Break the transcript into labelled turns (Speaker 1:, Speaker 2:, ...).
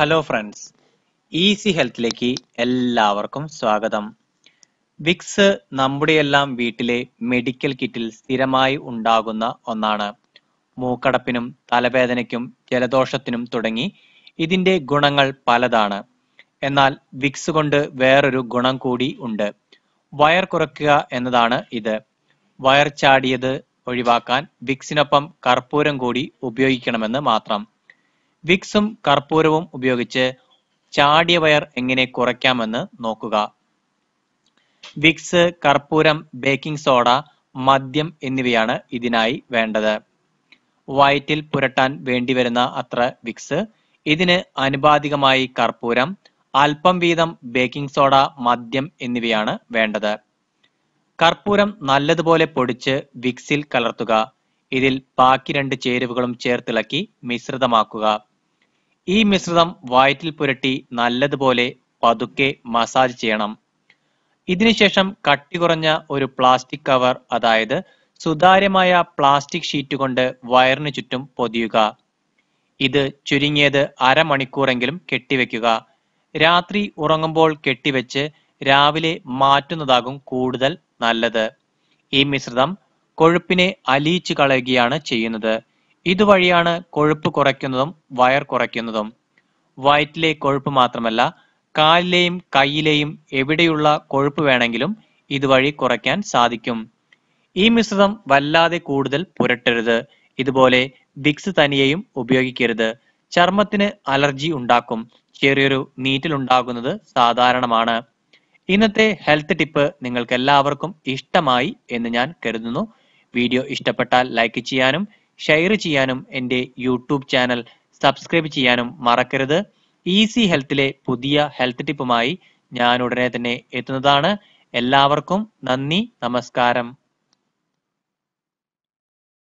Speaker 1: hello friends easy ഹെൽത്തിലേക്ക് എല്ലാവർക്കും സ്വാഗതം Vicks നമ്മുടെയെല്ലാം വീട്ടിലെ മെഡിക്കൽ കിറ്റിൽ സ്ഥിരമായി ഉണ്ടാകുന്ന ഒന്നാണ് മൂക്കടപ്പിനും തലവേദനയ്ക്കും ജലദോഷത്തിനും തുടങ്ങി ഇതിന്റെ ഗുണങ്ങൾ പലതാണ് എന്നാൽ വിക്സ് കൊണ്ട് വേറൊരു ഗുണം കൂടി ഉണ്ട് വയർ കുറയ്ക്കുക എന്നതാണ് ഇത് വയർ ചാടിയത് ഒഴിവാക്കാൻ വിക്സിനൊപ്പം കർപ്പൂരം കൂടി ഉപയോഗിക്കണമെന്ന് മാത്രം വിക്സും കർപ്പൂരവും ഉപയോഗിച്ച് ചാടിയ വയർ എങ്ങനെ കുറയ്ക്കാമെന്ന് നോക്കുക വിക്സ് കർപ്പൂരം ബേക്കിംഗ് സോഡ മദ്യം എന്നിവയാണ് ഇതിനായി വേണ്ടത് വയറ്റിൽ പുരട്ടാൻ വേണ്ടി വരുന്ന അത്ര വിക്സ് ഇതിന് അനുപാതികമായി കർപ്പൂരം അല്പം വീതം ബേക്കിംഗ് സോഡ മദ്യം എന്നിവയാണ് വേണ്ടത് കർപ്പൂരം നല്ലതുപോലെ പൊടിച്ച് വിക്സിൽ കലർത്തുക ഇതിൽ ബാക്കി രണ്ട് ചേരുവകളും ചേർത്തിളക്കി മിശ്രിതമാക്കുക ഈ മിശ്രിതം വയറ്റിൽ പുരട്ടി നല്ലതുപോലെ പതുക്കെ മസാജ് ചെയ്യണം ഇതിനുശേഷം കട്ടി കുറഞ്ഞ ഒരു പ്ലാസ്റ്റിക് കവർ അതായത് സുതാര്യമായ പ്ലാസ്റ്റിക് ഷീറ്റ് കൊണ്ട് വയറിന് ചുറ്റും പൊതിയുക ഇത് ചുരുങ്ങിയത് അരമണിക്കൂറെങ്കിലും കെട്ടിവെക്കുക രാത്രി ഉറങ്ങുമ്പോൾ കെട്ടിവെച്ച് രാവിലെ മാറ്റുന്നതാകും കൂടുതൽ നല്ലത് ഈ മിശ്രിതം കൊഴുപ്പിനെ അലിയിച്ചു കളയുകയാണ് ചെയ്യുന്നത് ഇതുവഴിയാണ് കൊഴുപ്പ് കുറയ്ക്കുന്നതും വയർ കുറയ്ക്കുന്നതും വയറ്റിലെ കൊഴുപ്പ് മാത്രമല്ല കാലിലെയും കയ്യിലെയും എവിടെയുള്ള കൊഴുപ്പ് വേണമെങ്കിലും ഇതുവഴി കുറയ്ക്കാൻ സാധിക്കും ഈ മിശ്രിതം വല്ലാതെ കൂടുതൽ പുരട്ടരുത് ഇതുപോലെ വിക്സ് തനിയെയും ഉപയോഗിക്കരുത് ചർമ്മത്തിന് അലർജി ഉണ്ടാക്കും ചെറിയൊരു ഉണ്ടാകുന്നത് സാധാരണമാണ് ഇന്നത്തെ ഹെൽത്ത് ടിപ്പ് നിങ്ങൾക്ക് എല്ലാവർക്കും ഇഷ്ടമായി എന്ന് ഞാൻ കരുതുന്നു വീഡിയോ ഇഷ്ടപ്പെട്ടാൽ ലൈക്ക് ചെയ്യാനും ഷെയർ ചെയ്യാനും എൻ്റെ യൂട്യൂബ് ചാനൽ സബ്സ്ക്രൈബ് ചെയ്യാനും മറക്കരുത് ഈസി ഹെൽത്തിലെ പുതിയ ഹെൽത്ത് ടിപ്പുമായി ഞാൻ ഉടനെ തന്നെ എത്തുന്നതാണ് എല്ലാവർക്കും നന്ദി നമസ്കാരം